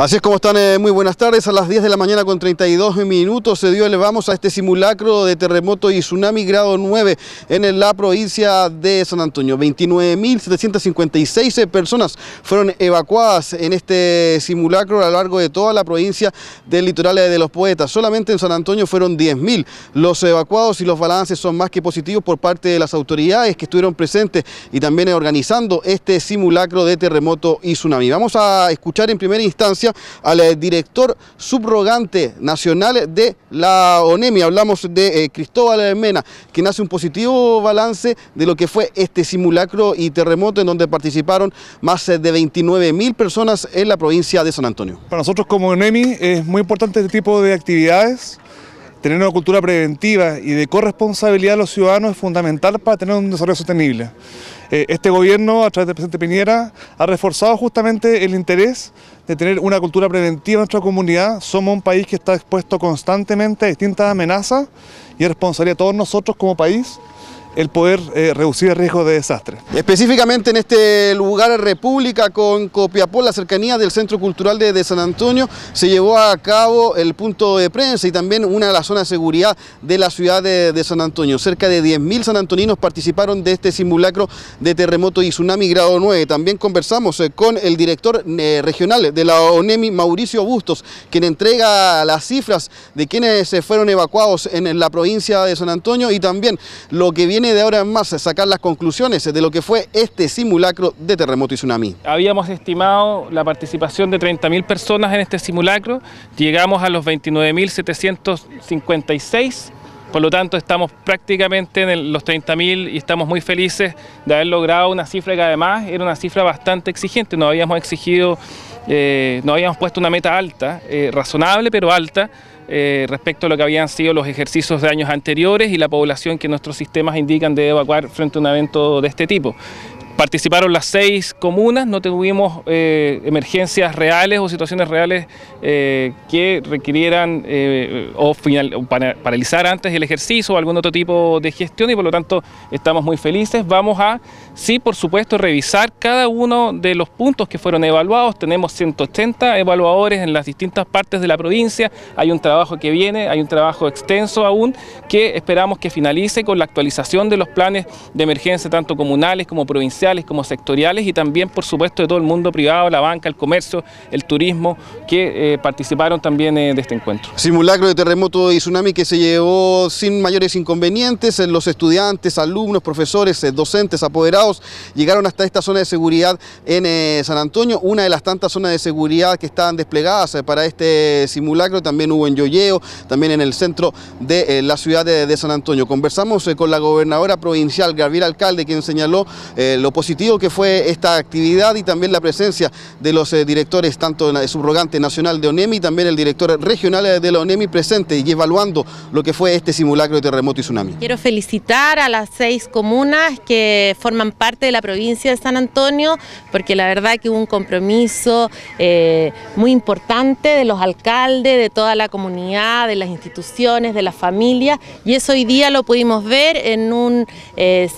Así es como están, eh, muy buenas tardes. A las 10 de la mañana con 32 minutos se dio el vamos a este simulacro de terremoto y tsunami grado 9 en la provincia de San Antonio. 29.756 personas fueron evacuadas en este simulacro a lo largo de toda la provincia del litoral de los poetas. Solamente en San Antonio fueron 10.000 los evacuados y los balances son más que positivos por parte de las autoridades que estuvieron presentes y también organizando este simulacro de terremoto y tsunami. Vamos a escuchar en primera instancia al eh, director subrogante nacional de la ONEMI. Hablamos de eh, Cristóbal Mena, quien hace un positivo balance de lo que fue este simulacro y terremoto en donde participaron más eh, de 29.000 personas en la provincia de San Antonio. Para nosotros como ONEMI es muy importante este tipo de actividades Tener una cultura preventiva y de corresponsabilidad de los ciudadanos es fundamental para tener un desarrollo sostenible. Eh, este gobierno, a través del presidente Piñera, ha reforzado justamente el interés de tener una cultura preventiva en nuestra comunidad. Somos un país que está expuesto constantemente a distintas amenazas y es responsabilidad de todos nosotros como país el poder eh, reducir el riesgo de desastre. Específicamente en este lugar, República, con Copiapó, la cercanía del Centro Cultural de, San Antonio, se llevó a cabo el punto de prensa y también una de las zonas de seguridad de la ciudad de, San Antonio. Cerca de 10.000 sanantoninos participaron de este simulacro de terremoto y tsunami grado 9. También conversamos eh, con el director eh, regional de la ONEMI, Mauricio Bustos, quien entrega las cifras de quienes se fueron evacuados en, en la provincia de San Antonio y también lo que viene de ahora en más sacar las conclusiones de lo que fue este simulacro de terremoto y tsunami. Habíamos estimado la participación de 30.000 personas en este simulacro, llegamos a los 29.756 por lo tanto, estamos prácticamente en los 30.000 y estamos muy felices de haber logrado una cifra que además era una cifra bastante exigente. ...nos habíamos exigido, eh, no habíamos puesto una meta alta, eh, razonable pero alta, eh, respecto a lo que habían sido los ejercicios de años anteriores y la población que nuestros sistemas indican de evacuar frente a un evento de este tipo participaron las seis comunas, no tuvimos eh, emergencias reales o situaciones reales eh, que requirieran eh, o, paralizar antes el ejercicio o algún otro tipo de gestión y por lo tanto estamos muy felices. Vamos a, sí, por supuesto, revisar cada uno de los puntos que fueron evaluados. Tenemos 180 evaluadores en las distintas partes de la provincia, hay un trabajo que viene, hay un trabajo extenso aún que esperamos que finalice con la actualización de los planes de emergencia tanto comunales como provinciales como sectoriales y también, por supuesto, de todo el mundo privado, la banca, el comercio, el turismo, que eh, participaron también eh, de este encuentro. Simulacro de terremoto y tsunami que se llevó sin mayores inconvenientes, eh, los estudiantes, alumnos, profesores, docentes, apoderados, llegaron hasta esta zona de seguridad en San Antonio, una de las tantas zonas de seguridad que estaban desplegadas para este simulacro, también hubo en Yoyeo, también en el centro de la ciudad de, San Antonio. Conversamos con la gobernadora provincial, Gabriela Alcalde, quien señaló lo positivo que fue esta actividad y también la presencia de los eh, directores, tanto el subrogante nacional de ONEMI y también el director regional eh, de la ONEMI presente y evaluando lo que fue este simulacro de terremoto y tsunami. Quiero felicitar a las seis comunas que forman parte de la provincia de San Antonio, porque la verdad que hubo un compromiso eh, muy importante de los alcaldes, de toda la comunidad, de las instituciones, de las familias, y eso hoy día lo pudimos ver en un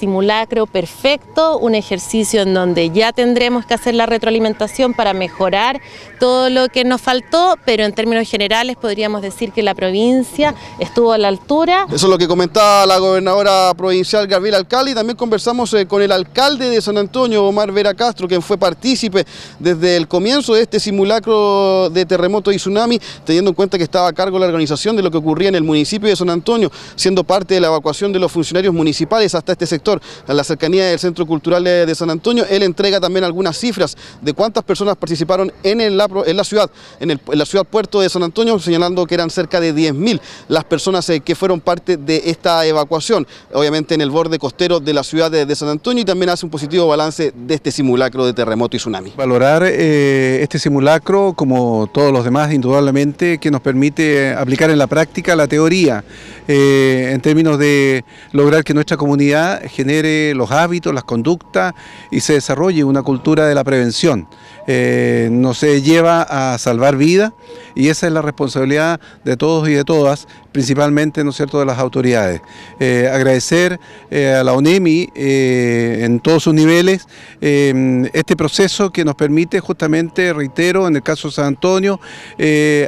simulacro perfecto, una ejercicio en donde ya tendremos que hacer la retroalimentación para mejorar todo lo que nos faltó, pero en términos generales podríamos decir que la provincia estuvo a la altura. Eso es lo que comentaba la gobernadora provincial Gabriela Alcalde y también conversamos eh, con el alcalde de San Antonio, Omar Vera Castro, quien fue partícipe desde el comienzo de este simulacro de terremoto y tsunami, teniendo en cuenta que estaba a cargo la organización de lo que ocurría en el municipio de San Antonio, siendo parte de la evacuación de los funcionarios municipales hasta este sector, a la cercanía del Centro Cultural de de San Antonio, él entrega también algunas cifras de cuántas personas participaron en, el, en la ciudad, en, la ciudad puerto de San Antonio, señalando que eran cerca de 10.000 las personas eh, que fueron parte de esta evacuación, obviamente en el borde costero de la ciudad de, San Antonio y también hace un positivo balance de este simulacro de terremoto y tsunami. Valorar eh, este simulacro, como todos los demás, indudablemente, que nos permite aplicar en la práctica la teoría, eh, en términos de lograr que nuestra comunidad genere los hábitos, las conductas, y se desarrolle una cultura de la prevención. Eh, no nos lleva a salvar vidas y esa es la responsabilidad de todos y de todas, principalmente ¿no es cierto? de las autoridades. Eh, agradecer eh, a la ONEMI en todos sus niveles este proceso que nos permite justamente, reitero, en el caso de San Antonio,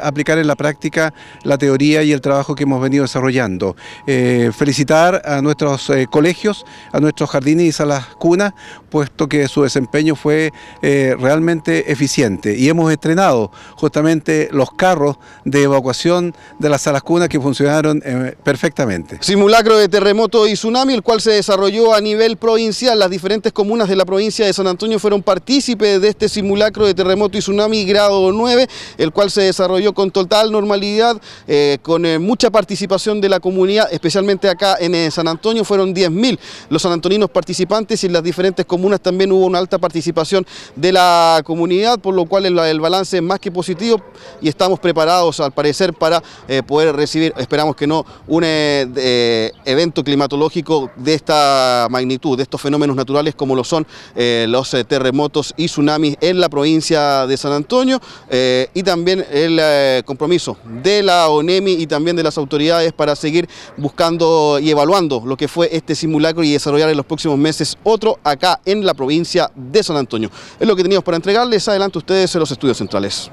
aplicar en la práctica la teoría y el trabajo que hemos venido desarrollando. felicitar a nuestros colegios, a nuestros jardines y a las cunas, puesto que su desempeño fue realmente eficiente y hemos estrenado justamente los carros de evacuación de las salas cunas que funcionaron eh, perfectamente. Simulacro de terremoto y tsunami, el cual se desarrolló a nivel provincial. Las diferentes comunas de la provincia de San Antonio fueron partícipes de este simulacro de terremoto y tsunami grado 9, el cual se desarrolló con total normalidad, eh, con eh, mucha participación de la comunidad, especialmente acá en San Antonio, fueron 10.000 los sanantoninos participantes y en las diferentes comunas también hubo una alta participación de la comunidad por lo cual el, balance es más que positivo y estamos preparados al parecer para eh, poder recibir, esperamos que no, un eh, evento climatológico de esta magnitud, de estos fenómenos naturales como lo son eh, los terremotos y tsunamis en la provincia de San Antonio y también el compromiso de la ONEMI y también de las autoridades para seguir buscando y evaluando lo que fue este simulacro y desarrollar en los próximos meses otro acá en la provincia de San Antonio. Es lo que teníamos para entregar. Les adelanto ustedes en los estudios centrales.